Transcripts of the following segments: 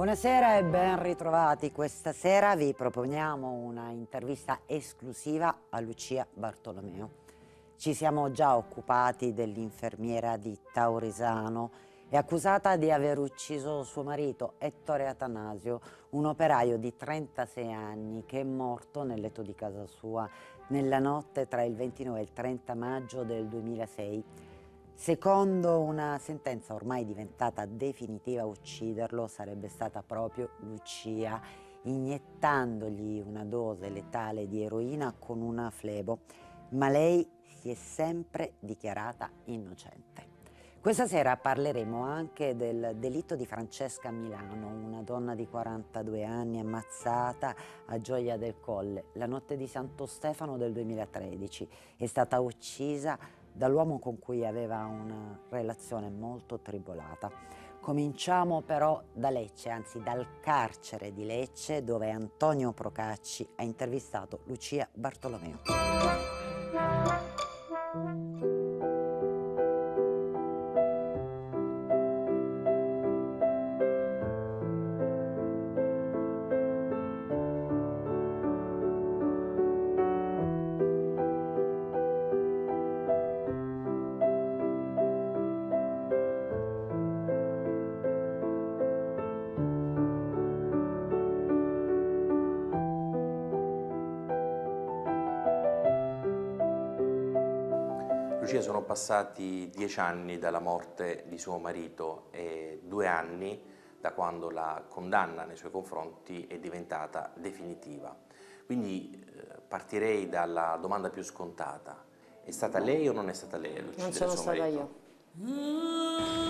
Buonasera e ben ritrovati. Questa sera vi proponiamo una intervista esclusiva a Lucia Bartolomeo. Ci siamo già occupati dell'infermiera di Taurisano. È accusata di aver ucciso suo marito Ettore Atanasio, un operaio di 36 anni che è morto nel letto di casa sua nella notte tra il 29 e il 30 maggio del 2006 Secondo una sentenza ormai diventata definitiva ucciderlo sarebbe stata proprio Lucia, iniettandogli una dose letale di eroina con una flebo, ma lei si è sempre dichiarata innocente. Questa sera parleremo anche del delitto di Francesca Milano, una donna di 42 anni ammazzata a Gioia del Colle la notte di Santo Stefano del 2013. È stata uccisa dall'uomo con cui aveva una relazione molto tribolata. Cominciamo però da Lecce, anzi dal carcere di Lecce, dove Antonio Procacci ha intervistato Lucia Bartolomeo. passati dieci anni dalla morte di suo marito e due anni da quando la condanna nei suoi confronti è diventata definitiva. Quindi eh, partirei dalla domanda più scontata. È stata lei o non è stata lei a uccidere Non sono stata io. Mm.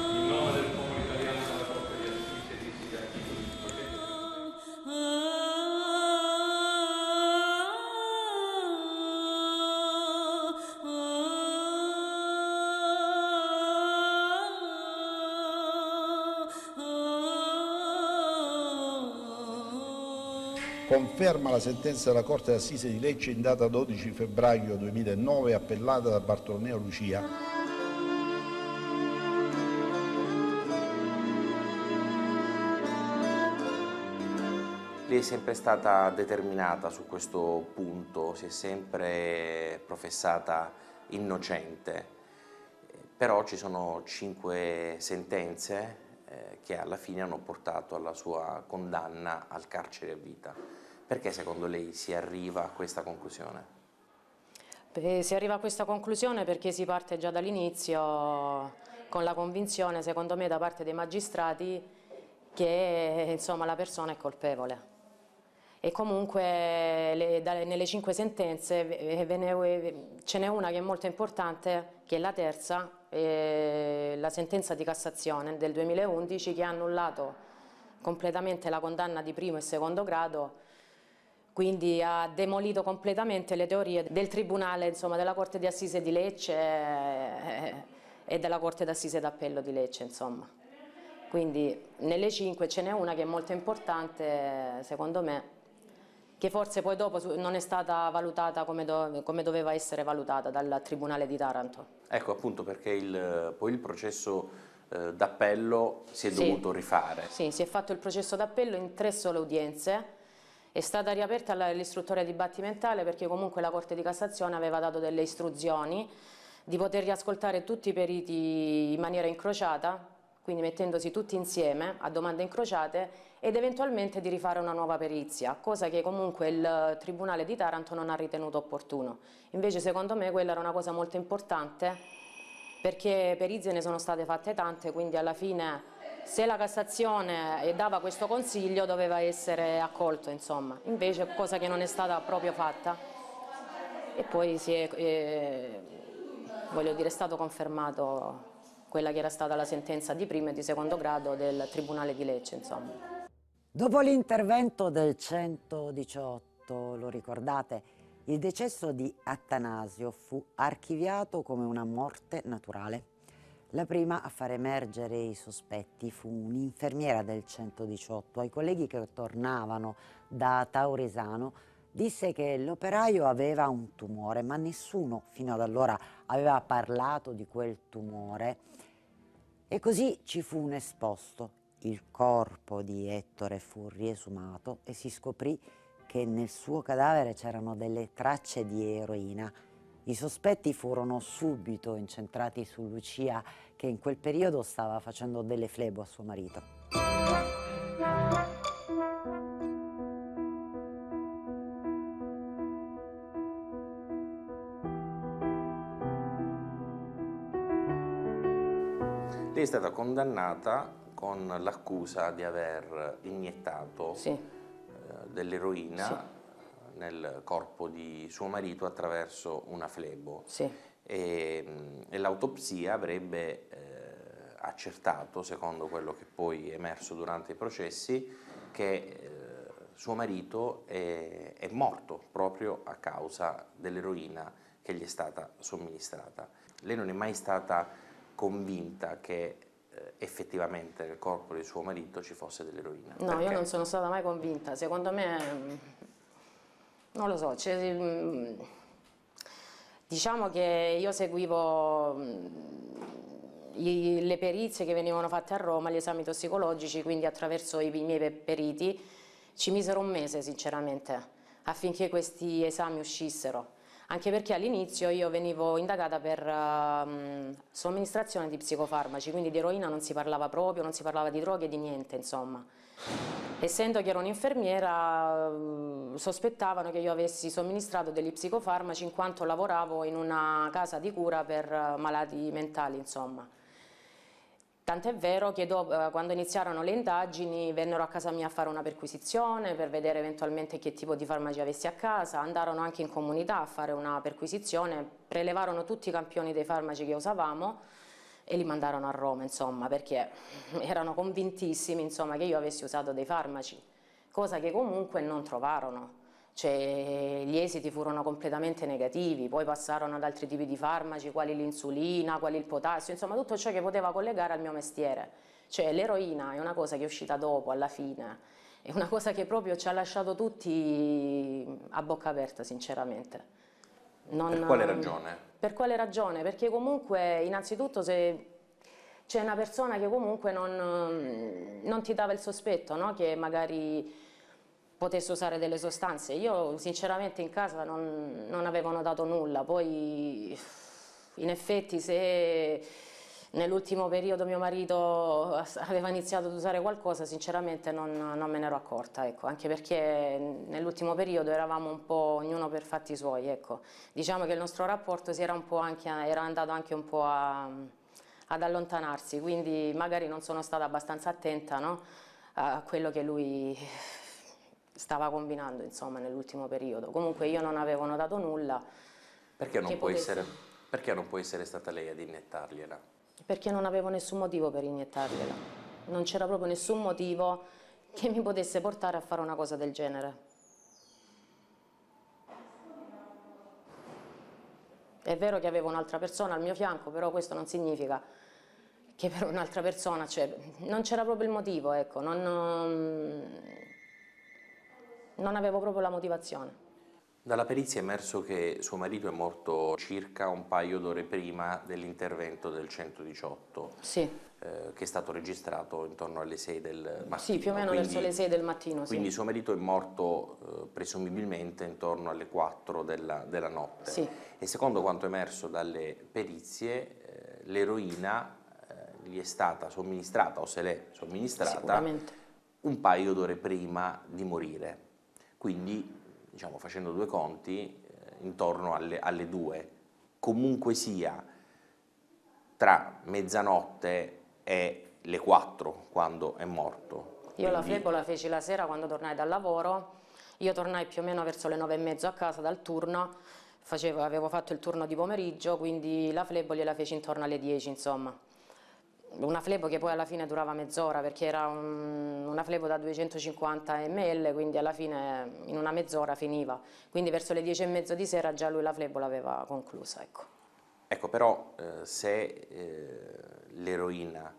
conferma la sentenza della Corte d'Assise di Lecce in data 12 febbraio 2009 appellata da Bartolomeo Lucia. Lei è sempre stata determinata su questo punto, si è sempre professata innocente, però ci sono cinque sentenze eh, che alla fine hanno portato alla sua condanna al carcere a vita. Perché secondo lei si arriva a questa conclusione? Beh, si arriva a questa conclusione perché si parte già dall'inizio con la convinzione, secondo me, da parte dei magistrati che insomma, la persona è colpevole. E comunque le, da, nelle cinque sentenze ne, ce n'è una che è molto importante, che è la terza, è la sentenza di Cassazione del 2011 che ha annullato completamente la condanna di primo e secondo grado quindi ha demolito completamente le teorie del Tribunale, insomma, della Corte di Assise di Lecce e della Corte d'Assise d'Appello di Lecce. Insomma. Quindi nelle cinque ce n'è una che è molto importante secondo me, che forse poi dopo non è stata valutata come, do, come doveva essere valutata dal Tribunale di Taranto. Ecco appunto perché il, poi il processo eh, d'appello si è sì. dovuto rifare. Sì, si è fatto il processo d'appello in tre sole udienze è stata riaperta l'istruttoria dibattimentale perché comunque la Corte di Cassazione aveva dato delle istruzioni di poter riascoltare tutti i periti in maniera incrociata, quindi mettendosi tutti insieme a domande incrociate ed eventualmente di rifare una nuova perizia, cosa che comunque il Tribunale di Taranto non ha ritenuto opportuno. Invece secondo me quella era una cosa molto importante perché perizie ne sono state fatte tante, quindi alla fine se la Cassazione eh, dava questo consiglio doveva essere accolto, insomma. invece cosa che non è stata proprio fatta e poi si è, eh, voglio dire, è stato confermato quella che era stata la sentenza di primo e di secondo grado del Tribunale di Lecce. Insomma. Dopo l'intervento del 118, lo ricordate, il decesso di Attanasio fu archiviato come una morte naturale. La prima a far emergere i sospetti fu un'infermiera del 118. Ai colleghi che tornavano da Tauresano disse che l'operaio aveva un tumore, ma nessuno fino ad allora aveva parlato di quel tumore. E così ci fu un esposto. Il corpo di Ettore fu riesumato e si scoprì che nel suo cadavere c'erano delle tracce di eroina i sospetti furono subito incentrati su Lucia che in quel periodo stava facendo delle flebo a suo marito. Lei è stata condannata con l'accusa di aver iniettato sì. Eh, dell'eroina sì nel corpo di suo marito attraverso una flebo sì. e, ehm, e l'autopsia avrebbe eh, accertato, secondo quello che poi è emerso durante i processi, che eh, suo marito è, è morto proprio a causa dell'eroina che gli è stata somministrata. Lei non è mai stata convinta che eh, effettivamente nel corpo di suo marito ci fosse dell'eroina. No, perché? io non sono stata mai convinta, secondo me mm, non lo so, mm, diciamo che io seguivo mm, le perizie che venivano fatte a Roma, gli esami tossicologici, quindi attraverso i miei periti ci misero un mese sinceramente affinché questi esami uscissero anche perché all'inizio io venivo indagata per uh, somministrazione di psicofarmaci, quindi di eroina non si parlava proprio, non si parlava di droghe, di niente insomma. Essendo che ero un'infermiera, ehm, sospettavano che io avessi somministrato degli psicofarmaci in quanto lavoravo in una casa di cura per malati mentali, insomma. Tant'è vero che dopo, eh, quando iniziarono le indagini vennero a casa mia a fare una perquisizione per vedere eventualmente che tipo di farmaci avessi a casa, andarono anche in comunità a fare una perquisizione, prelevarono tutti i campioni dei farmaci che usavamo e li mandarono a Roma, insomma, perché erano convintissimi insomma, che io avessi usato dei farmaci, cosa che comunque non trovarono cioè, gli esiti furono completamente negativi, poi passarono ad altri tipi di farmaci, quali l'insulina, quali il potassio, insomma tutto ciò che poteva collegare al mio mestiere. Cioè l'eroina è una cosa che è uscita dopo, alla fine, è una cosa che proprio ci ha lasciato tutti mm, a bocca aperta, sinceramente. Non, per quale ragione? Per quale ragione? Perché comunque innanzitutto se c'è una persona che comunque non, mm, non ti dava il sospetto, no? che magari potesse usare delle sostanze. Io sinceramente in casa non, non avevano dato nulla, poi in effetti se nell'ultimo periodo mio marito aveva iniziato ad usare qualcosa, sinceramente non, non me ne ero accorta, ecco. anche perché nell'ultimo periodo eravamo un po' ognuno per fatti suoi. Ecco. Diciamo che il nostro rapporto era, anche, era, andato anche un po' a, ad allontanarsi, quindi magari non sono stata abbastanza attenta no? a quello che lui stava combinando insomma nell'ultimo periodo. Comunque io non avevo notato nulla. Perché non, può essere, perché non può essere stata lei ad iniettargliela? Perché non avevo nessun motivo per iniettargliela. Non c'era proprio nessun motivo che mi potesse portare a fare una cosa del genere. È vero che avevo un'altra persona al mio fianco, però questo non significa che per un'altra persona, cioè, non c'era proprio il motivo, ecco, non, non avevo proprio la motivazione. Dalla perizia è emerso che suo marito è morto circa un paio d'ore prima dell'intervento del 118. Sì. Eh, che è stato registrato intorno alle 6 del mattino. Sì, più o meno quindi, verso le 6 del mattino. Quindi sì. suo marito è morto eh, presumibilmente intorno alle 4 della, della notte. Sì. E secondo quanto emerso dalle perizie, eh, l'eroina eh, gli è stata somministrata o se l'è somministrata un paio d'ore prima di morire quindi diciamo, facendo due conti eh, intorno alle, alle due, comunque sia tra mezzanotte e le 4 quando è morto. Io quindi... la flebola feci la sera quando tornai dal lavoro, io tornai più o meno verso le 9 e mezzo a casa dal turno, Facevo, avevo fatto il turno di pomeriggio, quindi la flebo gliela feci intorno alle 10 insomma una flebo che poi alla fine durava mezz'ora perché era un, una flebo da 250 ml quindi alla fine in una mezz'ora finiva quindi verso le 10 e mezzo di sera già lui la flebo l'aveva conclusa ecco. ecco però eh, se eh, l'eroina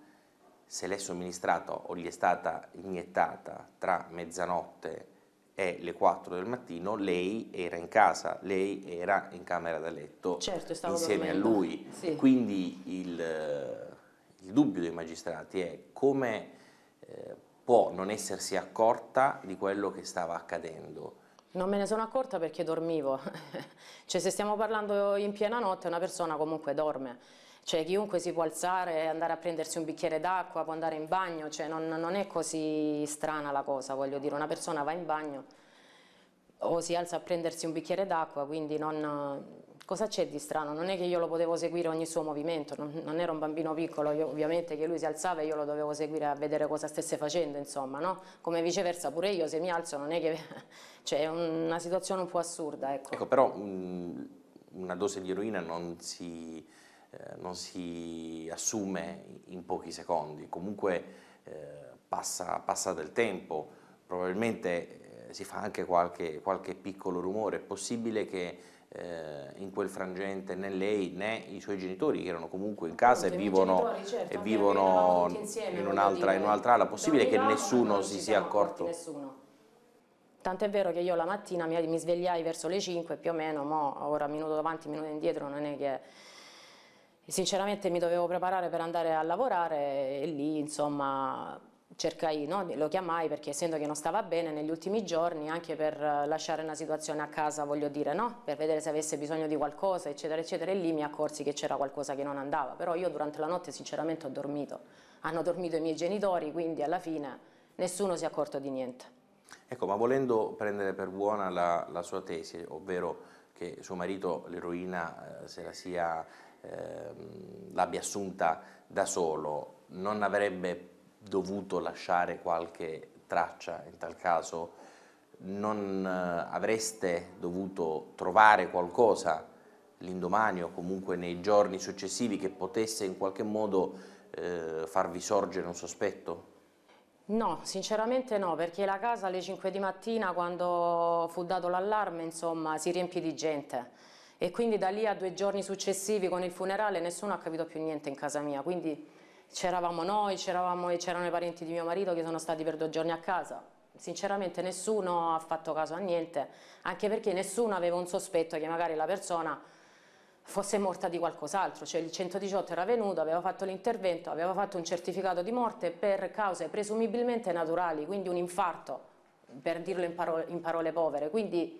se l'è somministrata o gli è stata iniettata tra mezzanotte e le 4 del mattino lei era in casa, lei era in camera da letto certo, insieme dormendo. a lui sì. quindi il il dubbio dei magistrati è come eh, può non essersi accorta di quello che stava accadendo. Non me ne sono accorta perché dormivo, cioè se stiamo parlando in piena notte una persona comunque dorme, cioè chiunque si può alzare, e andare a prendersi un bicchiere d'acqua, può andare in bagno, cioè non, non è così strana la cosa, voglio dire, una persona va in bagno o si alza a prendersi un bicchiere d'acqua, quindi non, cosa c'è di strano? Non è che io lo potevo seguire ogni suo movimento, non, non era un bambino piccolo, io, ovviamente che lui si alzava e io lo dovevo seguire a vedere cosa stesse facendo, insomma, no? Come viceversa pure io se mi alzo non è che... cioè è una situazione un po' assurda, ecco. Ecco, però un, una dose di eroina non si, eh, non si, assume in pochi secondi, comunque eh, passa, passa, del tempo, probabilmente eh, si fa anche qualche, qualche piccolo rumore, è possibile che eh, in quel frangente né lei né i suoi genitori che erano comunque in casa no, e vivono, certo, e vivono insieme, in un'altra in un'altra ala possibile che nessuno si sia accorto Tanto è vero che io la mattina mi, mi, svegliai verso le 5 più o meno, mo, ora minuto davanti, minuto indietro, non è che... Sinceramente mi dovevo preparare per andare a lavorare e lì insomma cercai, no? lo chiamai perché essendo che non stava bene negli ultimi giorni, anche per eh, lasciare una situazione a casa, voglio dire, no? per vedere se avesse bisogno di qualcosa, eccetera, eccetera, e lì mi accorsi che c'era qualcosa che non andava, però io durante la notte sinceramente ho dormito, hanno dormito i miei genitori, quindi alla fine nessuno si è accorto di niente. Ecco, ma volendo prendere per buona la, la sua tesi, ovvero che suo marito l'eroina eh, se la sia eh, l'abbia assunta da solo, non avrebbe dovuto lasciare qualche traccia in tal caso? Non eh, avreste dovuto trovare qualcosa l'indomani o comunque nei giorni successivi che potesse in qualche modo eh, farvi sorgere un sospetto? No, sinceramente no, perché la casa alle 5 di mattina quando fu dato l'allarme insomma si riempì di gente e quindi da lì a due giorni successivi con il funerale nessuno ha capito più niente in casa mia, quindi C'eravamo noi, c'erano i parenti di mio marito che sono stati per due giorni a casa. Sinceramente nessuno ha fatto caso a niente, anche perché nessuno aveva un sospetto che magari la persona fosse morta di qualcos'altro, cioè il 118 era venuto, aveva fatto l'intervento, aveva fatto un certificato di morte per cause presumibilmente naturali, quindi un infarto, per dirlo in, parole, in parole povere, quindi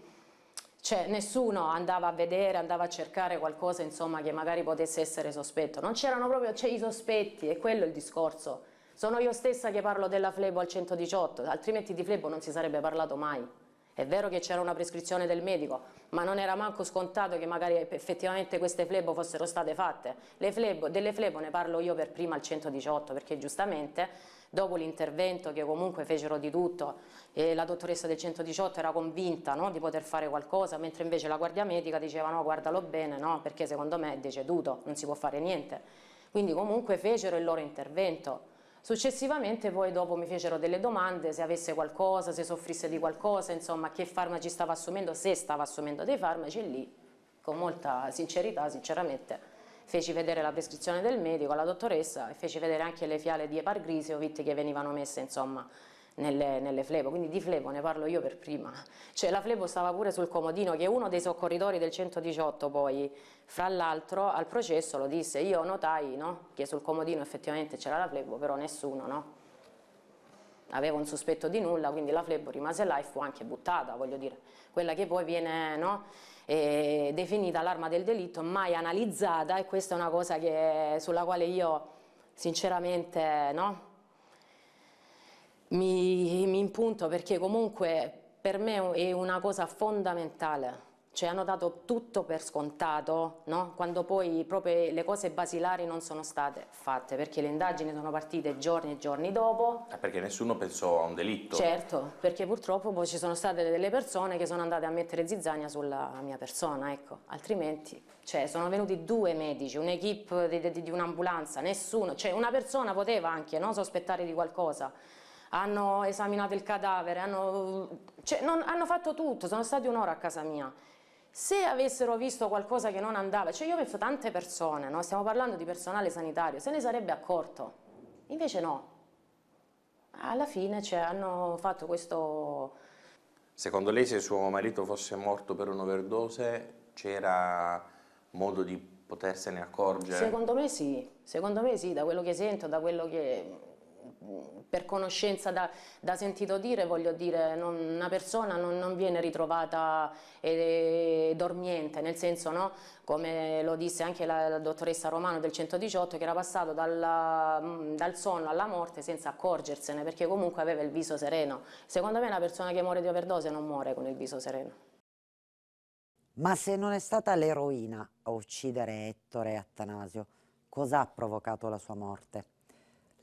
cioè nessuno andava a vedere, andava a cercare qualcosa insomma, che magari potesse essere sospetto, non c'erano proprio, c'è cioè, i sospetti è quello il discorso. Sono io stessa che parlo della flebo al 118, altrimenti di flebo non si sarebbe parlato mai. È vero che c'era una prescrizione del medico, ma non era manco scontato che magari effettivamente queste flebo fossero state fatte. Flebo, delle flebo ne parlo io per prima al 118, perché giustamente dopo l'intervento che comunque fecero di tutto e la dottoressa del 118 era convinta no, di poter fare qualcosa, mentre invece la guardia medica diceva no guardalo bene no, perché secondo me è deceduto, non si può fare niente. Quindi comunque fecero il loro intervento. Successivamente poi dopo mi fecero delle domande se avesse qualcosa, se soffrisse di qualcosa, insomma che farmaci stava assumendo, se stava assumendo dei farmaci e lì con molta sincerità, sinceramente, feci vedere la prescrizione del medico alla dottoressa e feci vedere anche le fiale di epargrisio vitti che venivano messe insomma nelle, nelle, flebo, quindi di flebo ne parlo io per prima, cioè la flebo stava pure sul comodino che uno dei soccorritori del 118 poi fra l'altro al processo lo disse io notai no? che sul comodino effettivamente c'era la flebo però nessuno no? aveva un sospetto di nulla quindi la flebo rimase là e fu anche buttata voglio dire, quella che poi viene no? eh, definita l'arma del delitto, mai analizzata e questa è una cosa che, sulla quale io sinceramente no, mi, mi impunto perché comunque per me è una cosa fondamentale cioè hanno dato tutto per scontato, no? quando poi proprio le cose basilari non sono state fatte, perché le indagini sono partite giorni e giorni dopo. Eh perché nessuno pensò a un delitto. Certo, perché purtroppo poi ci sono state delle persone che sono andate a mettere zizzania sulla mia persona, ecco. altrimenti cioè, sono venuti due medici, un'equipe di, di, di un'ambulanza, nessuno, cioè una persona poteva anche no? sospettare di qualcosa hanno esaminato il cadavere, hanno, cioè, non, hanno fatto tutto, sono stati un'ora a casa mia se avessero visto qualcosa che non andava, cioè io penso tante persone, no? stiamo parlando di personale sanitario, se ne sarebbe accorto, invece no, alla fine cioè, hanno fatto questo... Secondo lei se suo marito fosse morto per un'overdose c'era modo di potersene accorgere? Secondo me sì, secondo me sì, da quello che sento, da quello che per conoscenza da, da, sentito dire, voglio dire, non, una persona non, non viene ritrovata e, e dormiente, nel senso, no? come lo disse anche la, la, dottoressa Romano del 118, che era passato dalla, mm, dal sonno alla morte senza accorgersene, perché comunque aveva il viso sereno. Secondo me una persona che muore di overdose non muore con il viso sereno. Ma se non è stata l'eroina a uccidere Ettore e Attanasio, cosa ha provocato la sua morte?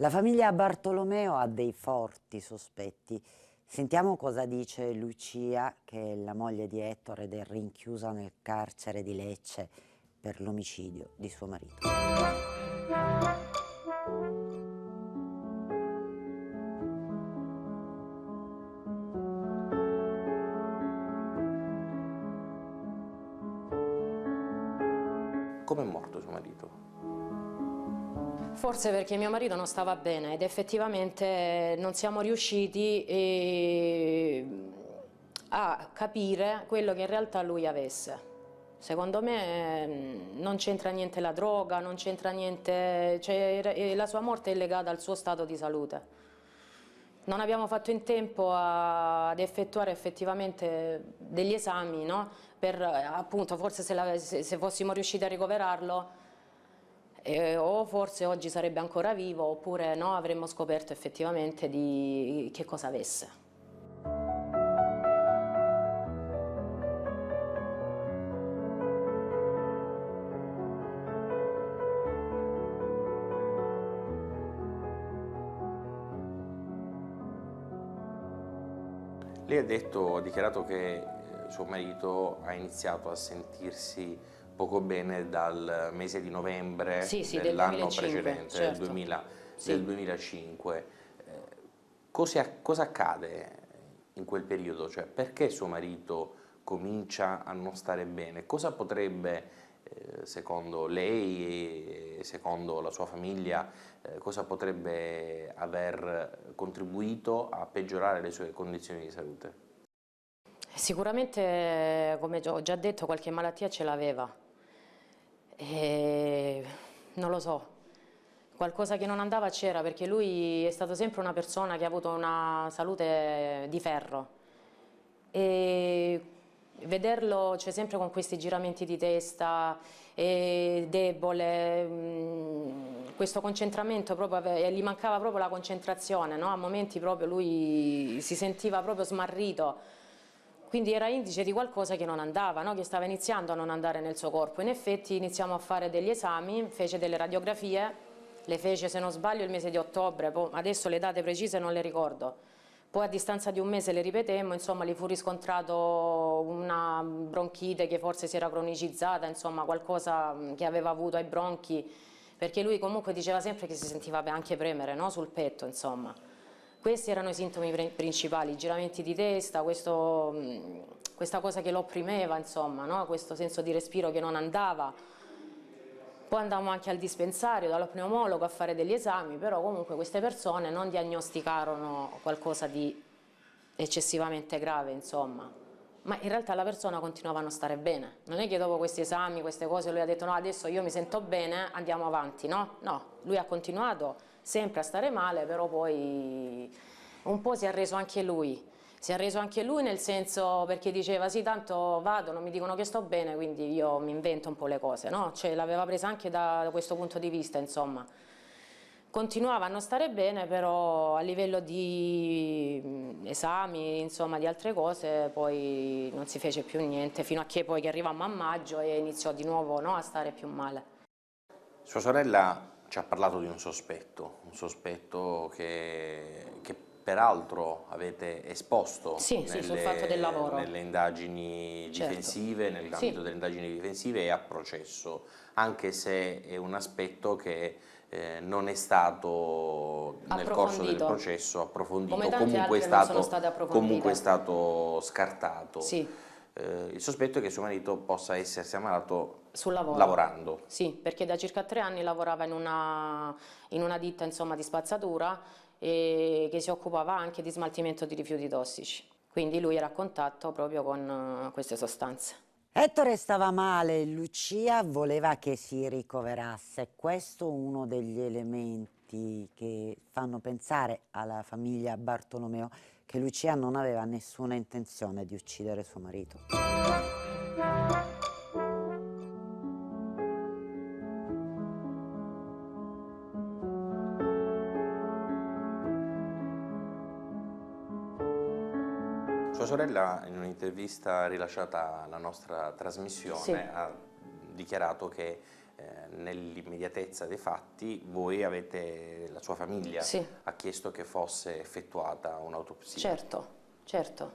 La famiglia Bartolomeo ha dei forti sospetti. Sentiamo cosa dice Lucia, che è la moglie di Ettore ed è rinchiusa nel carcere di Lecce per l'omicidio di suo marito. Come è morto suo marito? Forse perché mio marito non stava bene ed effettivamente non siamo riusciti e... Eh, a capire quello che in realtà lui avesse. Secondo me mm, non c'entra niente la droga, non c'entra niente, cioè, eh, la sua morte è legata al suo stato di salute. Non abbiamo fatto in tempo a, ad effettuare effettivamente degli esami, no? per eh, appunto forse se, la, se, se fossimo riusciti a ricoverarlo eh, o forse oggi sarebbe ancora vivo oppure no, avremmo scoperto effettivamente di che cosa avesse. Lei ha, detto, ha dichiarato che eh, suo marito ha iniziato a sentirsi poco bene dal mese di novembre sì, sì, dell'anno del precedente, certo. del, 2000, sì. del, 2005. Eh, cosa, cosa, accade in quel periodo? Cioè, perché suo marito comincia a non stare bene? Cosa potrebbe eh, secondo lei e secondo la sua famiglia eh, cosa potrebbe aver contribuito a peggiorare le sue condizioni di salute? Sicuramente, come ho già detto, qualche malattia ce l'aveva e non lo so, qualcosa che non andava c'era perché lui è stato sempre una persona che ha avuto una salute di ferro e vederlo cioè, sempre con questi giramenti di testa e debole, mh, mm, questo concentramento proprio, gli mancava proprio la concentrazione, no? a momenti proprio lui si sentiva proprio smarrito quindi era indice di qualcosa che non andava, no? che stava iniziando a non andare nel suo corpo. In effetti iniziamo a fare degli esami, fece delle radiografie, le fece se non sbaglio il mese di ottobre, boh, adesso le date precise non le ricordo. Poi a distanza di un mese le ripetemmo, insomma, gli fu riscontrato una bronchite che forse si era cronicizzata, insomma, qualcosa mm, che aveva avuto ai bronchi, perché lui comunque diceva sempre che si sentiva anche premere no? sul petto, insomma. Questi erano i sintomi principali, giramenti di testa, questo, mm, questa cosa che lo opprimeva, insomma, no? questo senso di respiro che non andava. Poi andavamo anche al dispensario, dallo pneumologo a fare degli esami, però comunque queste persone non diagnosticarono qualcosa di eccessivamente grave, insomma. Ma in realtà la persona continuava a non stare bene. Non è che dopo questi esami, queste cose, lui ha detto no, adesso io mi sento bene, andiamo avanti, no? No, lui ha continuato sempre a stare male, però poi un po' si è arreso anche lui. Si è arreso anche lui nel senso perché diceva sì tanto vado, non mi dicono che sto bene, quindi io mi invento un po' le cose, no? Cioè l'aveva presa anche da, questo punto di vista, insomma. Continuava a non stare bene, però a livello di mm, esami, insomma, di altre cose, poi non si fece più niente, fino a che poi arrivammo a maggio e iniziò di nuovo no, a stare più male. Sua sorella ci ha parlato di un sospetto, un sospetto che, che peraltro avete esposto sì, nelle, sì, nelle indagini certo. difensive, nel capitolo sì. delle indagini difensive e a processo, anche se è un aspetto che eh, non è stato nel corso del processo approfondito, comunque è, stato, comunque è, stato, scartato. Sì. Eh, il sospetto è che suo marito possa essersi ammalato sul lavoro. Lavorando? Sì, perché da circa tre anni lavorava in una, in una ditta insomma, di spazzatura e che si occupava anche di smaltimento di rifiuti tossici. Quindi lui era a contatto proprio con eh, queste sostanze. Ettore stava male, Lucia voleva che si ricoverasse. Questo è uno degli elementi che fanno pensare alla famiglia Bartolomeo che Lucia non aveva nessuna intenzione di uccidere suo marito. Sua sorella in un'intervista rilasciata alla nostra trasmissione sì. ha dichiarato che eh, nell'immediatezza dei fatti voi avete, la sua famiglia sì. ha chiesto che fosse effettuata un'autopsia. Certo, certo.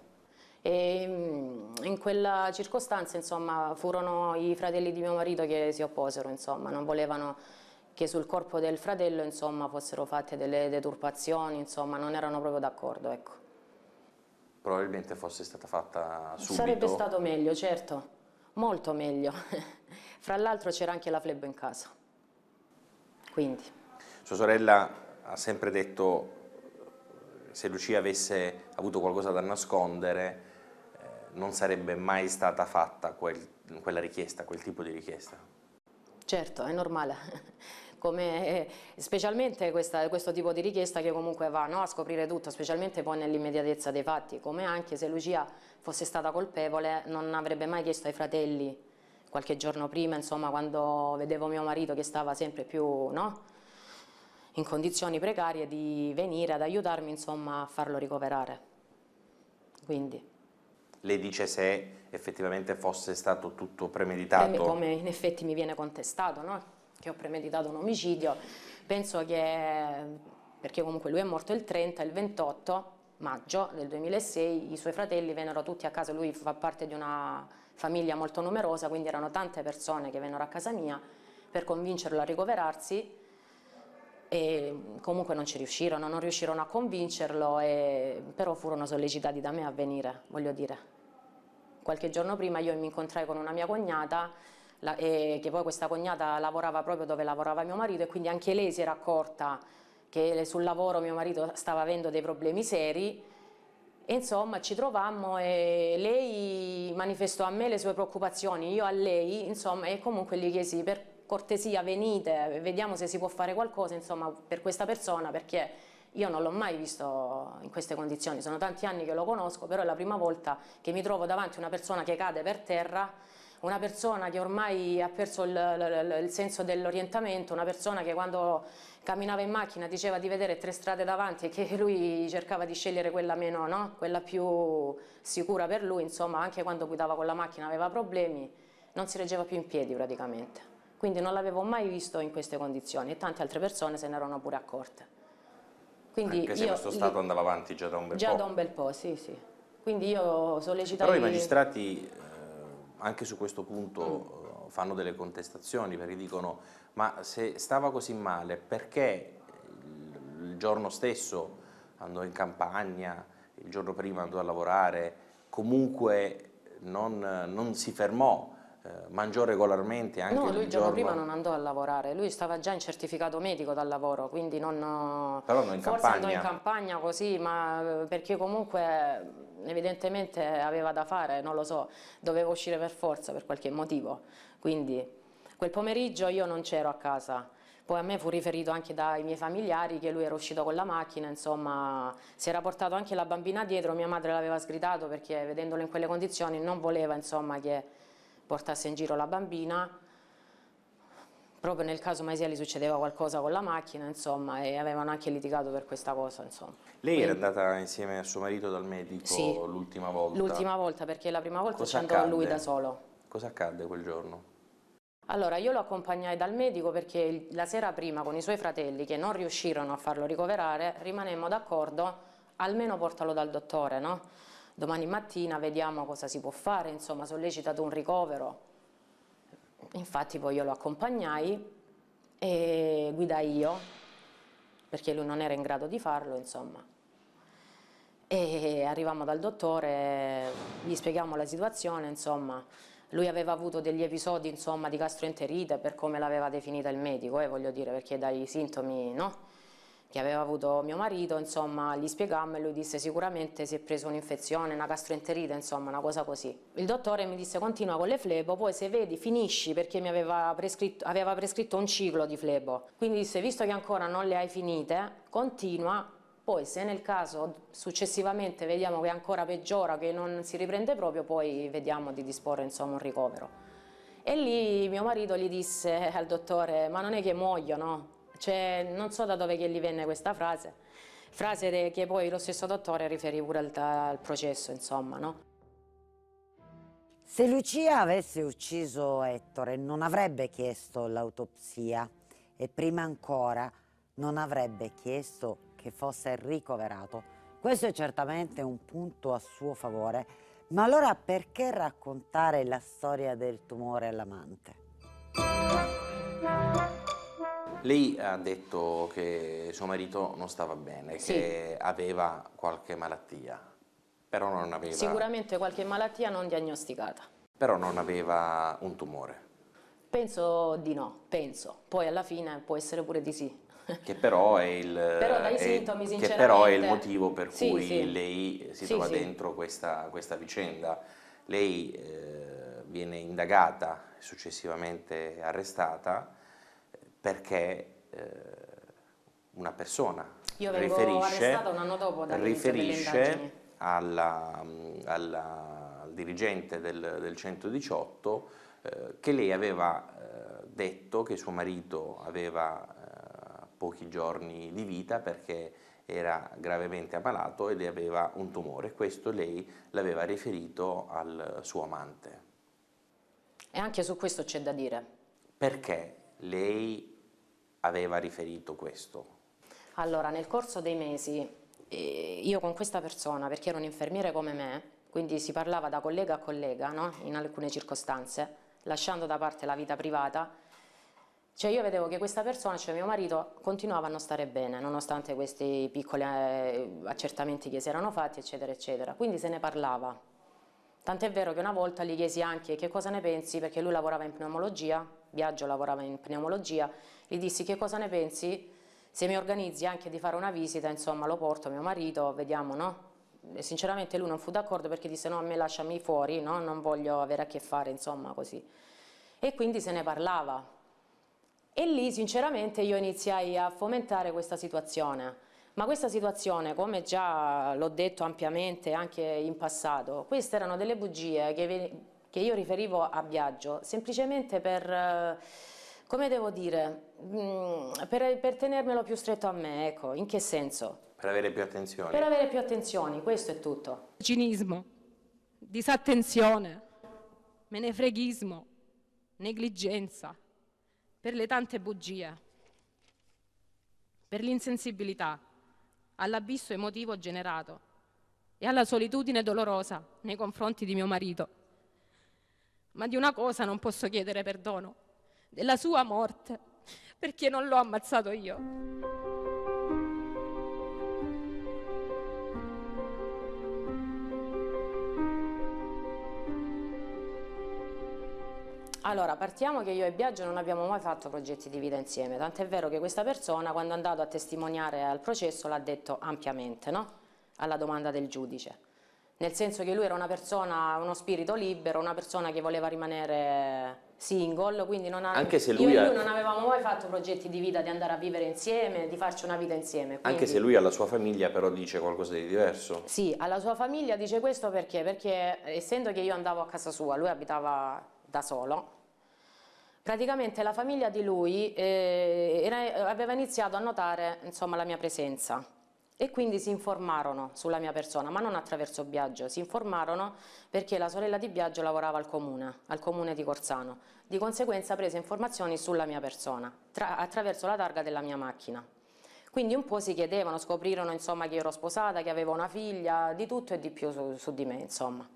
E ehm, in quella circostanza insomma furono i fratelli di mio marito che si opposero insomma non volevano che sul corpo del fratello insomma fossero fatte delle deturpazioni insomma non erano proprio d'accordo ecco probabilmente fosse stata fatta subito. Sarebbe stato meglio, certo, molto meglio. Fra l'altro c'era anche la flebo in casa, quindi. Sua sorella ha sempre detto se Lucia avesse avuto qualcosa da nascondere eh, non sarebbe mai stata fatta quel, quella richiesta, quel tipo di richiesta. Certo, è normale come, eh, specialmente questa, questo tipo di richiesta che comunque va no, a scoprire tutto, specialmente poi nell'immediatezza dei fatti, come anche se Lucia fosse stata colpevole non avrebbe mai chiesto ai fratelli qualche giorno prima, insomma, quando vedevo mio marito che stava sempre più no, in condizioni precarie, di venire ad aiutarmi insomma, a farlo ricoverare. Quindi. Le dice se effettivamente fosse stato tutto premeditato? Come in effetti mi viene contestato, no? che ho premeditato un omicidio, penso che, perché comunque lui è morto il 30, il 28 maggio del 2006 i suoi fratelli vennero tutti a casa, lui fa parte di una famiglia molto numerosa, quindi erano tante persone che vennero a casa mia per convincerlo a ricoverarsi e comunque non ci riuscirono, non riuscirono a convincerlo, e, però furono sollecitati da me a venire, voglio dire. Qualche giorno prima io mi incontrai con una mia cognata la, eh, che poi questa cognata lavorava proprio dove lavorava mio marito e quindi anche lei si era accorta che sul lavoro mio marito stava avendo dei problemi seri e insomma ci trovammo e lei manifestò a me le sue preoccupazioni, io a lei insomma e comunque gli chiesi per cortesia venite, vediamo se si può fare qualcosa insomma per questa persona perché io non l'ho mai visto in queste condizioni, sono tanti anni che lo conosco però è la prima volta che mi trovo davanti a una persona che cade per terra una persona che ormai ha perso il, il, il senso dell'orientamento, una persona che quando camminava in macchina diceva di vedere tre strade davanti e che lui cercava di scegliere quella meno, no? quella più sicura per lui, insomma anche quando guidava con la macchina aveva problemi, non si reggeva più in piedi praticamente. Quindi non l'avevo mai visto in queste condizioni e tante altre persone se ne erano pure accorte. Quindi Anche se io, questo Stato andava avanti già da un bel già po'. Già da un bel po', sì, sì. Quindi io sollecitavo... Però i magistrati eh, anche su questo punto mm. eh, fanno delle contestazioni perché dicono ma se stava così male perché il giorno stesso andò in campagna, il giorno prima andò a lavorare, comunque non, non si fermò, eh, mangiò regolarmente anche No, lui il giorno, giorno prima non andò a lavorare, lui stava già in certificato medico dal lavoro, quindi non... Però non in forse campagna. andò in campagna così, ma eh, perché comunque evidentemente aveva da fare, non lo so, dovevo uscire per forza per qualche motivo, quindi quel pomeriggio io non c'ero a casa, poi a me fu riferito anche dai miei familiari che lui era uscito con la macchina, insomma si era portato anche la bambina dietro, mia madre l'aveva sgridato perché vedendolo in quelle condizioni non voleva insomma, che portasse in giro la bambina proprio nel caso Maisielli succedeva qualcosa con la macchina, insomma, e avevano anche litigato per questa cosa, insomma. Lei Quindi... era andata insieme a suo marito dal medico sì, l'ultima volta? l'ultima volta, perché la prima volta Cosa c'è lui da solo. Cosa accadde quel giorno? Allora, io lo accompagnai dal medico perché la sera prima con i suoi fratelli, che non riuscirono a farlo ricoverare, rimanemmo d'accordo, almeno portalo dal dottore, no? Domani mattina vediamo cosa si può fare, insomma, sollecitate un ricovero Infatti poi io lo accompagnai e guidai io, perché lui non era in grado di farlo, insomma. E arrivammo dal dottore, gli spieghiamo la situazione, insomma. Lui aveva avuto degli episodi, insomma, di gastroenterite per come l'aveva definita il medico, eh, voglio dire, perché dai sintomi, no? che aveva avuto mio marito, insomma, gli spiegammo e lui disse sicuramente si è preso un'infezione, una gastroenterite, insomma, una cosa così. Il dottore mi disse continua con le flebo, poi se vedi finisci perché mi aveva prescritto, aveva prescritto un ciclo di flebo. Quindi disse visto che ancora non le hai finite, continua poi se nel caso successivamente vediamo che ancora peggiora, che non si riprende proprio, poi vediamo di disporre insomma, un ricovero. E lì mio marito gli disse al dottore, ma non è che muoio, no? Cioè, non so da dove gli venne questa frase, frase che poi lo stesso dottore riferì pure al, al processo, insomma, no? Se Lucia avesse ucciso Ettore non avrebbe chiesto l'autopsia e prima ancora non avrebbe chiesto che fosse ricoverato. Questo è certamente un punto a suo favore, ma allora perché raccontare la storia del tumore all'amante? Lei ha detto che suo marito non stava bene, sì. che aveva qualche malattia, però non aveva... Sicuramente qualche malattia non diagnosticata. Però non aveva un tumore. Penso di no, penso. Poi alla fine può essere pure di sì. Che però è il, però è, sintomi, che però è il motivo per sì, cui sì. lei si trova dentro questa, questa, vicenda. Lei eh, viene indagata, successivamente arrestata, perché eh, una persona Io riferisce, riferisce alla, alla, al dirigente del, del 118 eh, che lei aveva eh, detto che suo marito aveva eh, pochi giorni di vita perché era gravemente ammalato ed aveva un tumore. Questo lei l'aveva riferito al suo amante. E anche su questo c'è da dire. Perché lei aveva riferito questo? Allora, nel corso dei mesi, eh, io con questa persona, perché era un infermiere come me, quindi si parlava da collega a collega, no? in alcune circostanze, lasciando da parte la vita privata, cioè io vedevo che questa persona, cioè mio marito, continuava a non stare bene, nonostante questi piccoli eh, accertamenti che si erano fatti, eccetera, eccetera. Quindi se ne parlava. Tant'è vero che una volta gli chiesi anche che cosa ne pensi, perché lui lavorava in pneumologia, Biagio lavorava in pneumologia, gli dissi che cosa ne pensi? Se mi organizzi anche di fare una visita, insomma, lo porto a mio marito, vediamo, no? E sinceramente lui non fu d'accordo perché disse no, a me lasciami fuori, no? non voglio avere a che fare, insomma, così. E quindi se ne parlava. E lì, sinceramente, io iniziai a fomentare questa situazione. Ma questa situazione, come già l'ho detto ampiamente anche in passato, queste erano delle bugie che, che io riferivo a Biagio, semplicemente per eh, come devo dire, mm, per, per, tenermelo più stretto a me, ecco, in che senso? Per avere più attenzione. Per avere più attenzioni, questo è tutto. Cinismo, disattenzione, menefreghismo, negligenza, per le tante bugie, per l'insensibilità, all'abisso emotivo generato e alla solitudine dolorosa nei confronti di mio marito. Ma di una cosa non posso chiedere perdono, della sua morte, perché non l'ho ammazzato io. Allora, partiamo che io e Biagio non abbiamo mai fatto progetti di vita insieme, tant'è vero che questa persona quando è andato a testimoniare al processo l'ha detto ampiamente, no? Alla domanda del giudice nel senso che lui era una persona, uno spirito libero, una persona che voleva rimanere single, quindi non ha, anche se lui io e lui non avevamo mai fatto progetti di vita, di andare a vivere insieme, di farci una vita insieme. Quindi... Anche se lui alla sua famiglia però dice qualcosa di diverso. Sì, alla sua famiglia dice questo perché? Perché essendo che io andavo a casa sua, lui abitava da solo, praticamente la famiglia di lui eh, era, aveva iniziato a notare insomma, la mia presenza e quindi si informarono sulla mia persona, ma non attraverso Biagio, si informarono perché la sorella di Biagio lavorava al comune, al comune di Corsano, di conseguenza prese informazioni sulla mia persona, tra, attraverso la targa della mia macchina. Quindi un po' si chiedevano, scoprirono insomma, che ero sposata, che avevo una figlia, di tutto e di più su, su di me insomma.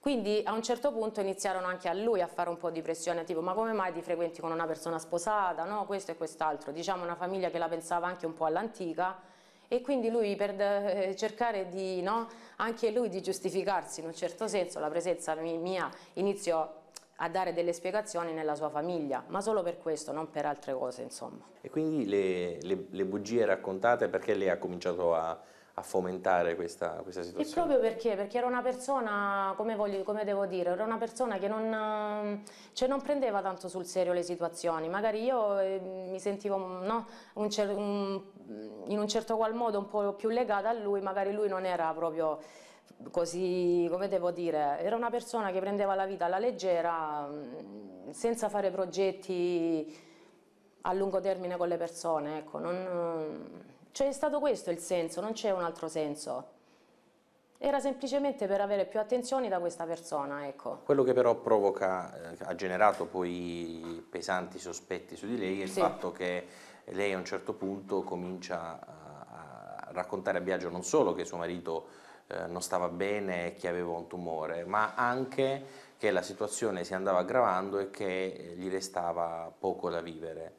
Quindi a un certo punto iniziarono anche a lui a fare un po' di pressione, tipo ma come mai ti frequenti con una persona sposata, no questo e quest'altro, diciamo una famiglia che la pensava anche un po' all'antica e quindi lui per eh, cercare di, no, anche lui di giustificarsi in un certo senso, la presenza mia iniziò a dare delle spiegazioni nella sua famiglia, ma solo per questo, non per altre cose insomma. E quindi le, le, le bugie raccontate perché lei ha cominciato a a fomentare questa, questa situazione? E proprio perché? Perché era una persona, come, voglio, come devo dire, era una persona che non, cioè non, prendeva tanto sul serio le situazioni, magari io ehm, mi sentivo no, un cer un, in un certo qual modo un po' più legata a lui, magari lui non era proprio così, come devo dire, era una persona che prendeva la vita alla leggera mm, senza fare progetti a lungo termine con le persone, ecco, non, cioè è stato questo il senso, non c'è un altro senso. Era semplicemente per avere più attenzioni da questa persona, ecco. Quello che però provoca, eh, ha generato poi pesanti sospetti su di lei è il sì. fatto che lei a un certo punto comincia a, a raccontare a Biagio non solo che suo marito eh, non stava bene e che aveva un tumore, ma anche che la situazione si andava aggravando e che gli restava poco da vivere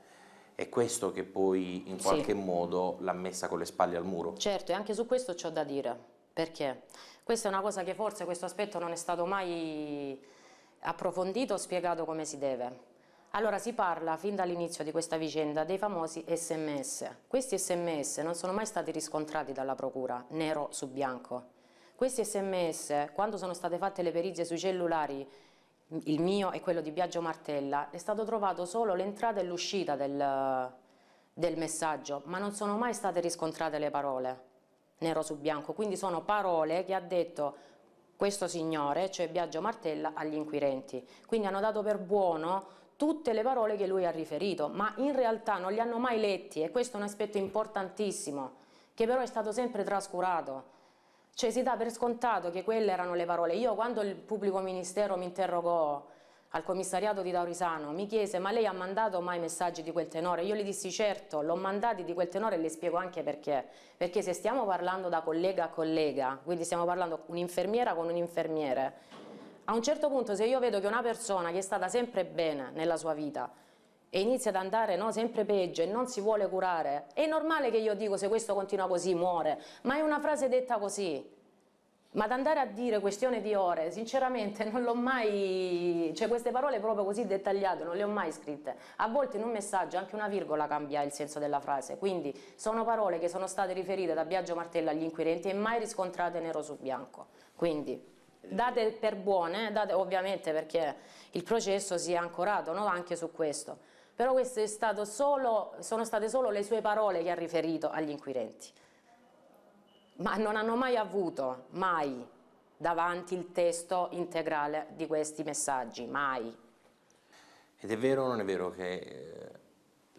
è questo che poi in qualche sì. modo l'ha messa con le spalle al muro. Certo, e anche su questo c'ho da dire, perché questa è una cosa che forse questo aspetto non è stato mai approfondito o spiegato come si deve. Allora si parla fin dall'inizio di questa vicenda dei famosi sms. Questi sms non sono mai stati riscontrati dalla procura, nero su bianco. Questi sms, quando sono state fatte le perizie sui cellulari il mio e quello di Biagio Martella, è stato trovato solo l'entrata e l'uscita del, del messaggio, ma non sono mai state riscontrate le parole nero su bianco, quindi sono parole che ha detto questo signore, cioè Biagio Martella, agli inquirenti. Quindi hanno dato per buono tutte le parole che lui ha riferito, ma in realtà non li hanno mai letti e questo è un aspetto importantissimo, che però è stato sempre trascurato. Cioè si dà per scontato che quelle erano le parole. Io quando il pubblico ministero mi interrogò al commissariato di Taurisano, mi chiese ma lei ha mandato mai messaggi di quel tenore? Io gli dissi certo, l'ho mandati di quel tenore e le spiego anche perché. Perché se stiamo parlando da collega a collega, quindi stiamo parlando un'infermiera con un infermiere, a un certo punto se io vedo che una persona che è stata sempre bene nella sua vita, e inizia ad andare no, sempre peggio e non si vuole curare, è normale che io dico se questo continua così muore, ma è una frase detta così. Ma ad andare a dire questione di ore, sinceramente non l'ho mai, cioè queste parole proprio così dettagliate non le ho mai scritte. A volte in un messaggio anche una virgola cambia il senso della frase, quindi sono parole che sono state riferite da Biagio Martello agli inquirenti e mai riscontrate nero su bianco. Quindi date per buone, date, ovviamente perché il processo si è ancorato no, anche su questo però queste sono state solo le sue parole che ha riferito agli inquirenti. Ma non hanno mai avuto, mai, davanti il testo integrale di questi messaggi, mai. Ed è vero o non è vero che eh,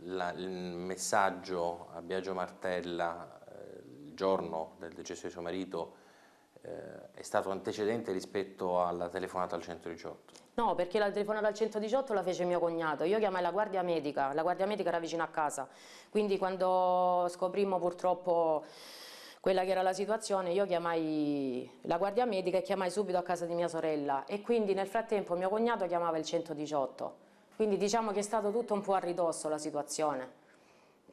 la, il messaggio a Biagio Martella eh, il giorno del decesso di suo marito eh, è stato antecedente rispetto alla telefonata al 118? No, perché la telefonata al 118 la fece mio cognato, io chiamai la guardia medica, la guardia medica era vicino a casa, quindi quando scoprimmo purtroppo quella che era la situazione, io chiamai la guardia medica e chiamai subito a casa di mia sorella e quindi nel frattempo mio cognato chiamava il 118, quindi diciamo che è stato tutto un po' a ridosso la situazione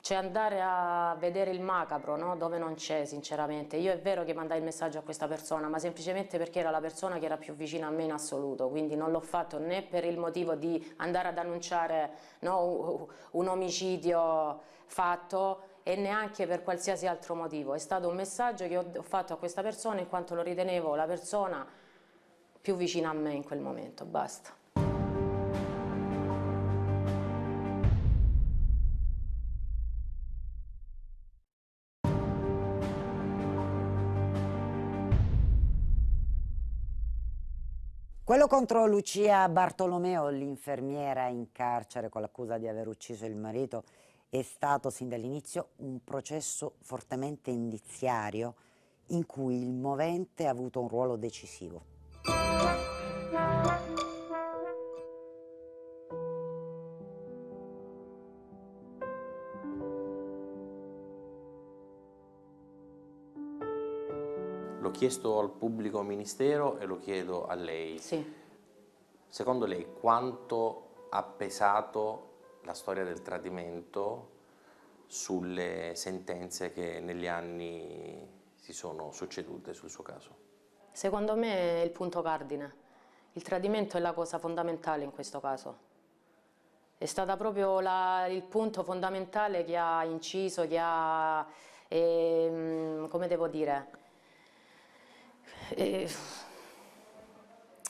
cioè andare a vedere il macabro no? dove non c'è sinceramente. Io è vero che mandai il messaggio a questa persona, ma semplicemente perché era la persona che era più vicina a me in assoluto, quindi non l'ho fatto né per il motivo di andare ad annunciare no, un omicidio fatto e neanche per qualsiasi altro motivo. È stato un messaggio che ho fatto a questa persona in quanto lo ritenevo la persona più vicina a me in quel momento, basta. Quello contro Lucia Bartolomeo, l'infermiera in carcere con l'accusa di aver ucciso il marito, è stato sin dall'inizio un processo fortemente indiziario in cui il movente ha avuto un ruolo decisivo. chiesto al pubblico ministero e lo chiedo a lei. Sì. Secondo lei quanto ha pesato la storia del tradimento sulle sentenze che negli anni si sono succedute sul suo caso? Secondo me è il punto cardine. Il tradimento è la cosa fondamentale in questo caso. È stato proprio la, il punto fondamentale che ha inciso, che ha, eh, come devo dire, e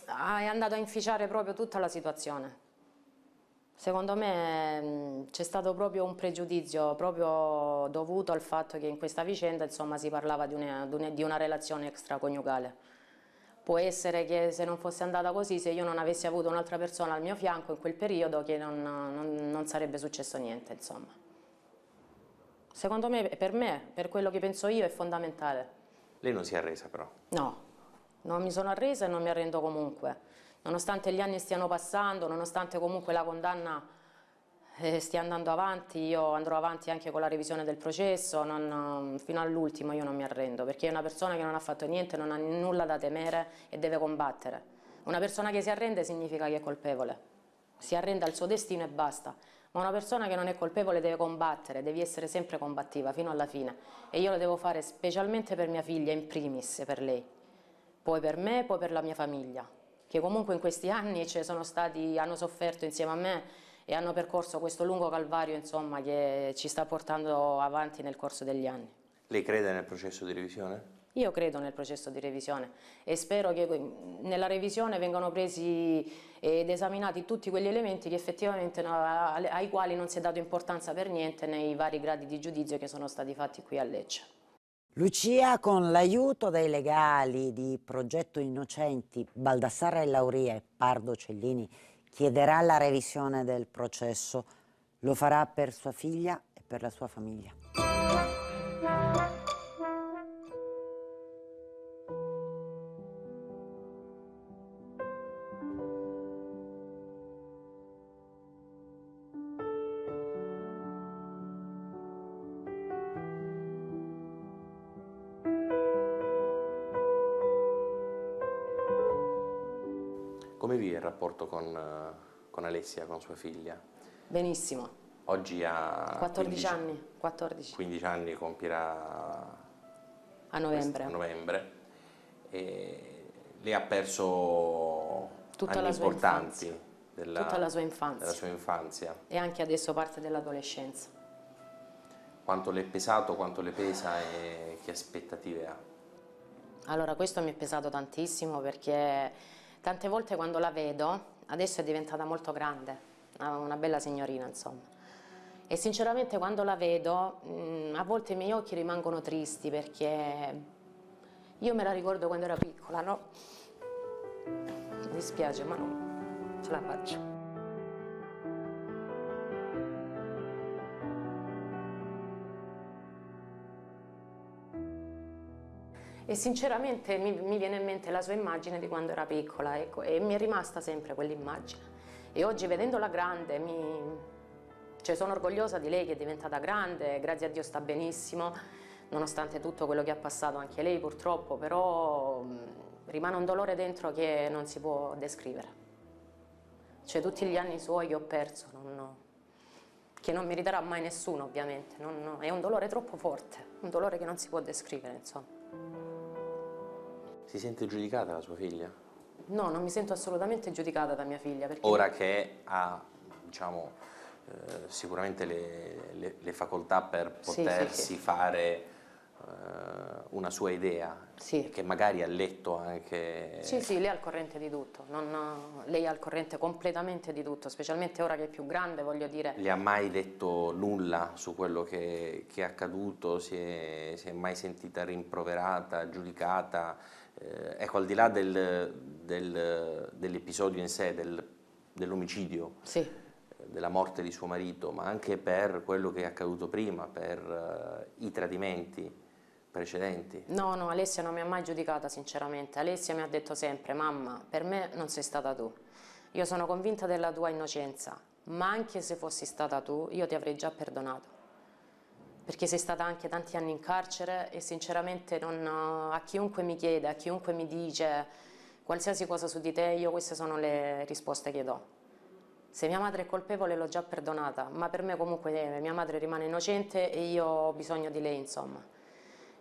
è andato a inficiare proprio tutta la situazione. Secondo me mm, c'è stato proprio un pregiudizio proprio dovuto al fatto che in questa vicenda insomma, si parlava di una, di una relazione extraconiugale. Può essere che se non fosse andata così, se io non avessi avuto un'altra persona al mio fianco in quel periodo, che non, non, non sarebbe successo niente. Insomma. Secondo me, per me, per quello che penso io, è fondamentale. Lei non si è arresa però? No, non mi sono arresa e non mi arrendo comunque. Nonostante gli anni stiano passando, nonostante comunque la condanna eh, stia andando avanti, io andrò avanti anche con la revisione del processo, non, eh, fino all'ultimo io non mi arrendo, perché è una persona che non ha fatto niente, non ha nulla da temere e deve combattere. Una persona che si arrende significa che è colpevole, si arrende al suo destino e basta, ma una persona che non è colpevole deve combattere, devi essere sempre combattiva fino alla fine e io lo devo fare specialmente per mia figlia in primis, per lei poi per me poi per la mia famiglia, che comunque in questi anni stati, hanno sofferto insieme a me e hanno percorso questo lungo calvario insomma, che ci sta portando avanti nel corso degli anni. Lei crede nel processo di revisione? Io credo nel processo di revisione e spero che nella revisione vengano presi ed esaminati tutti quegli elementi che effettivamente ai quali non si è dato importanza per niente nei vari gradi di giudizio che sono stati fatti qui a Lecce. Lucia, con l'aiuto dei legali di Progetto Innocenti, Baldassarre Lauria e Pardo Cellini, chiederà la revisione del processo. Lo farà per sua figlia e per la sua famiglia. Come vive il rapporto con, eh, con Alessia, con sua figlia? Benissimo. Oggi ha 14 15, anni, 14. 15 anni compirà a novembre. A novembre. lei ha perso Tutta anni importanti della, Tutta la sua infanzia. della sua infanzia. E anche adesso parte dell'adolescenza. Quanto le è pesato, quanto le pesa e che aspettative ha? Allora, questo mi è pesato tantissimo perché Tante volte quando la vedo, adesso è diventata molto grande, una bella signorina insomma, e sinceramente quando la vedo mm, a volte i miei occhi rimangono tristi perché io me la ricordo quando era piccola, no? Mi dispiace ma non ce la faccio. e sinceramente mi, mi, viene in mente la sua immagine di quando era piccola ecco, e mi è rimasta sempre quell'immagine e oggi vedendola grande mi... cioè, sono orgogliosa di lei che è diventata grande, grazie a Dio sta benissimo nonostante tutto quello che ha passato anche lei purtroppo però rimane un dolore dentro che non si può descrivere cioè tutti gli anni suoi che ho perso non... che non mi ridarà mai nessuno ovviamente non... è un dolore troppo forte un dolore che non si può descrivere insomma si sente giudicata la sua figlia? No, non mi sento assolutamente giudicata da mia figlia. Perché... Ora che ha, diciamo, eh, sicuramente le, le, le, facoltà per potersi sì, sì, sì. fare eh, una sua idea, che magari ha letto anche... Sì, sì, lei è al corrente di tutto, non, lei è al corrente completamente di tutto, specialmente ora che è più grande, voglio dire... Le ha mai detto nulla su quello che, che è accaduto? Si è, si è mai sentita rimproverata, giudicata? eh, ecco, al di là del, del, dell'episodio in sé, del, dell'omicidio, sì. Eh, della morte di suo marito, ma anche per quello che è accaduto prima, per uh, i tradimenti precedenti. No, no, Alessia non mi ha mai giudicata sinceramente. Alessia mi ha detto sempre, mamma, per me non sei stata tu. Io sono convinta della tua innocenza, ma anche se fossi stata tu, io ti avrei già perdonato perché sei stata anche tanti anni in carcere e sinceramente non, eh, a chiunque mi chiede, a chiunque mi dice qualsiasi cosa su di te, io queste sono le risposte che do. Se mia madre è colpevole l'ho già perdonata, ma per me comunque eh, mia madre rimane innocente e io ho bisogno di lei, insomma.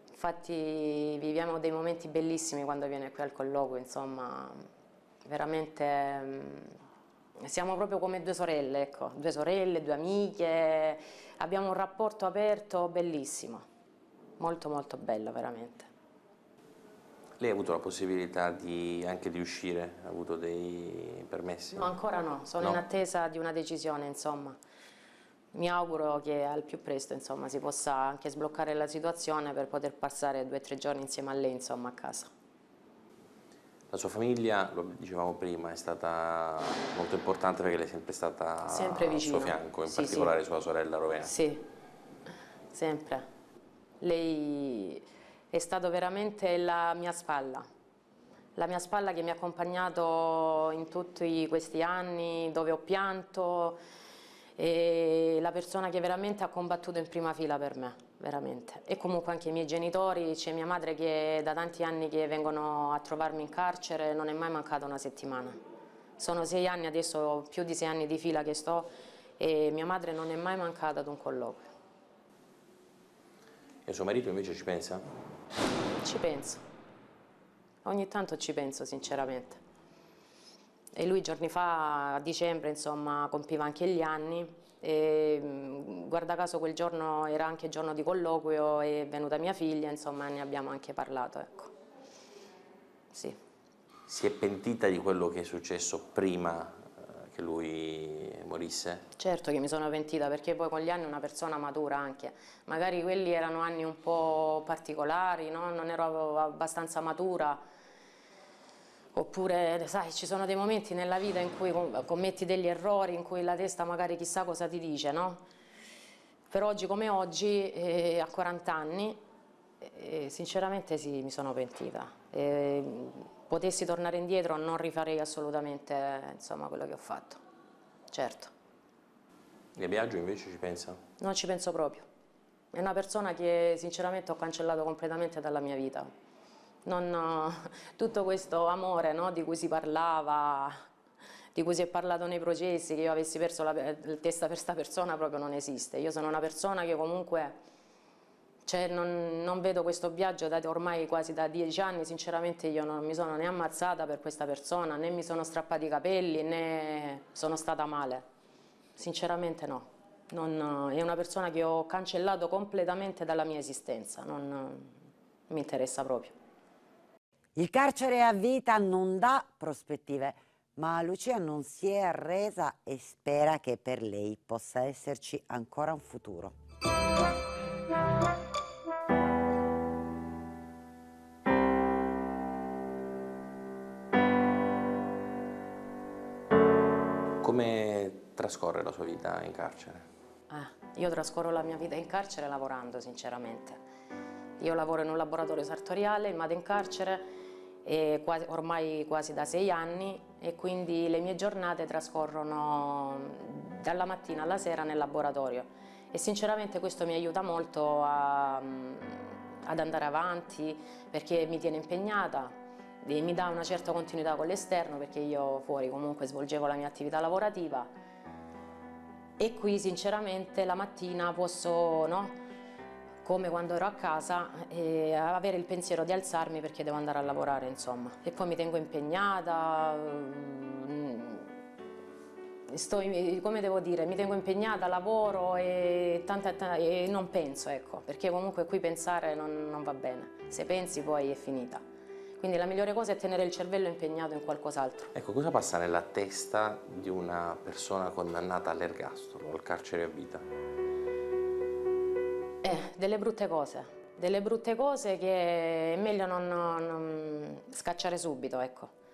Infatti viviamo dei momenti bellissimi quando viene qui al colloquio, insomma, veramente mm, siamo proprio come due sorelle, ecco, due sorelle, due amiche, abbiamo un rapporto aperto bellissimo, molto molto bello veramente. Lei ha avuto la possibilità di, anche di uscire? Ha avuto dei permessi? No, ancora no, sono no. in attesa di una decisione, insomma. Mi auguro che al più presto, insomma, si possa anche sbloccare la situazione per poter passare due o tre giorni insieme a lei, insomma, a casa. La sua famiglia, lo dicevamo prima, è stata molto importante perché lei è sempre stata sempre al suo fianco, in sì, particolare sì. sua sorella Rovena. Sì, sempre. Lei è stata veramente la mia spalla, la mia spalla che mi ha accompagnato in tutti questi anni dove ho pianto, e la persona che veramente ha combattuto in prima fila per me veramente. E comunque anche i miei genitori, c'è mia madre che da tanti anni che vengono a trovarmi in carcere, non è mai mancata una settimana. Sono sei anni adesso, più di sei anni di fila che sto e mia madre non è mai mancata ad un colloquio. E suo marito invece ci pensa? Ci penso. Ogni tanto ci penso, sinceramente. E lui giorni fa, a dicembre, insomma, compiva anche gli anni e, mm, guarda caso quel giorno era anche giorno di colloquio, e è venuta mia figlia, insomma ne abbiamo anche parlato. Ecco. Sì. Si è pentita di quello che è successo prima eh, che lui morisse? Certo che mi sono pentita perché poi con gli anni una persona matura anche, magari quelli erano anni un po' particolari, no? non ero abbastanza matura Oppure, sai, ci sono dei momenti nella vita in cui commetti degli errori, in cui la testa magari chissà cosa ti dice, no? Per oggi come oggi, eh, a 40 anni, eh, sinceramente sì, mi sono pentita. Eh, potessi tornare indietro non rifarei assolutamente insomma, quello che ho fatto, certo. E Biagio invece ci pensa? Non ci penso proprio. È una persona che sinceramente ho cancellato completamente dalla mia vita non, eh, tutto questo amore no, di cui si parlava, di cui si è parlato nei processi, che io avessi perso la, eh, la testa per questa persona proprio non esiste. Io sono una persona che comunque... Cioè, non, non, vedo questo viaggio da, ormai quasi da dieci anni, sinceramente io non mi sono né ammazzata per questa persona, né mi sono strappati i capelli, né sono stata male, sinceramente no. Non, è una persona che ho cancellato completamente dalla mia esistenza, non mi interessa proprio. Il carcere a vita non dà prospettive, ma Lucia non si è arresa e spera che per lei possa esserci ancora un futuro. Come trascorre la sua vita in carcere? Ah, io trascorro la mia vita in carcere lavorando, sinceramente. Io lavoro in un laboratorio sartoriale, il MAD in carcere, quasi, ormai quasi da sei anni e quindi le mie giornate trascorrono dalla mattina alla sera nel laboratorio e sinceramente questo mi aiuta molto a, ad andare avanti perché mi tiene impegnata e mi dà una certa continuità con l'esterno perché io fuori comunque svolgevo la mia attività lavorativa e qui sinceramente la mattina posso no, come quando ero a casa e eh, avere il pensiero di alzarmi perché devo andare a lavorare, insomma. E poi mi tengo impegnata, mm, mm, sto, come devo dire, mi tengo impegnata, lavoro e, tanta, e non penso, ecco, perché comunque qui pensare non, non va bene. Se pensi poi è finita. Quindi la migliore cosa è tenere il cervello impegnato in qualcos'altro. Ecco, cosa passa nella testa di una persona condannata all'ergastolo, al carcere a vita? Eh, delle brutte cose. Delle brutte cose che è meglio non, non scacciare subito, ecco.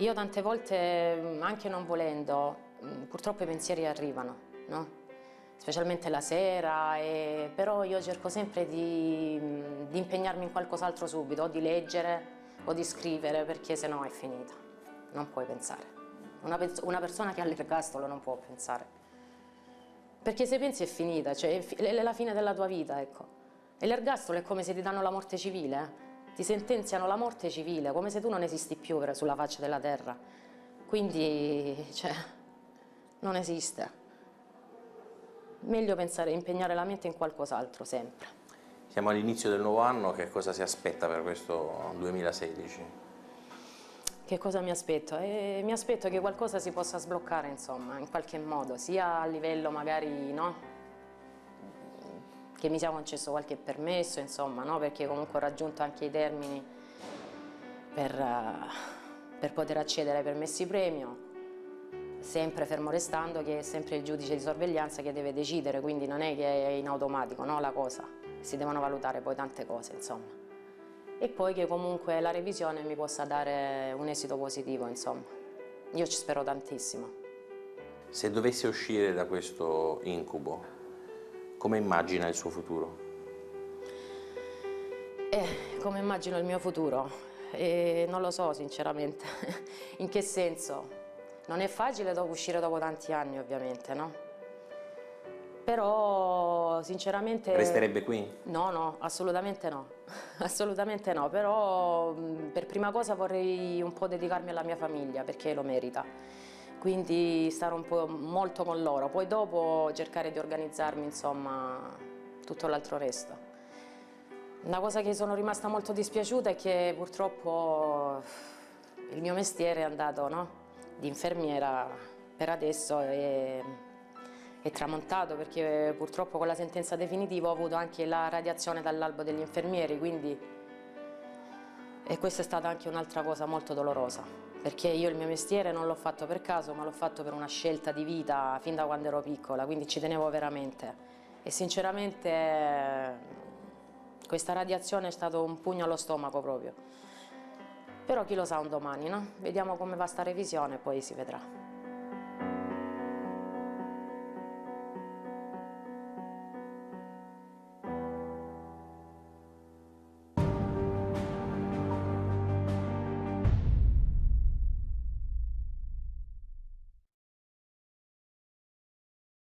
Io tante volte, mm, anche non volendo, mm, purtroppo i pensieri arrivano, no? specialmente la sera, e... però io cerco sempre di, mm, di impegnarmi in qualcos'altro subito, o di leggere o di scrivere, perché sennò è finita, non puoi pensare. Una, pers una persona che ha l'ergastolo non può pensare, perché se pensi è finita, cioè è, fi è la fine della tua vita, ecco. E l'ergastolo è come se ti danno la morte civile, eh? ti sentenziano la morte civile, come se tu non esisti più sulla faccia della terra. Quindi, cioè, non esiste. Meglio pensare, impegnare la mente in qualcos'altro, sempre. Siamo all'inizio del nuovo anno, che cosa si aspetta per questo 2016? Che cosa mi aspetto? Eh, mi aspetto che qualcosa si possa sbloccare, insomma, in qualche modo, sia a livello magari, no? che mi sia concesso qualche permesso, insomma, no? perché comunque ho raggiunto anche i termini per, uh, per poter accedere ai permessi premio, sempre fermo restando che è sempre il giudice di sorveglianza che deve decidere, quindi non è che è in automatico no? la cosa, si devono valutare poi tante cose, insomma. E poi che comunque la revisione mi possa dare un esito positivo, insomma. Io ci spero tantissimo. Se dovessi uscire da questo incubo, come immagina il suo futuro? Eh, come immagino il mio futuro? Eh, non lo so sinceramente, in che senso? Non è facile dopo uscire dopo tanti anni ovviamente, no? Però sinceramente... Resterebbe qui? No, no, assolutamente no, assolutamente no, però mm, per prima cosa vorrei un po' dedicarmi alla mia famiglia perché lo merita quindi stare un po' molto con loro, poi dopo cercare di organizzarmi insomma tutto l'altro resto. Una cosa che sono rimasta molto dispiaciuta è che purtroppo il mio mestiere è andato no? di infermiera per adesso è, è tramontato perché purtroppo con la sentenza definitiva ho avuto anche la radiazione dall'albo degli infermieri quindi e questa è stata anche un'altra cosa molto dolorosa perché io il mio mestiere non l'ho fatto per caso ma l'ho fatto per una scelta di vita fin da quando ero piccola, quindi ci tenevo veramente e sinceramente questa radiazione è stato un pugno allo stomaco proprio, però chi lo sa un domani, no? Vediamo come va sta revisione e poi si vedrà.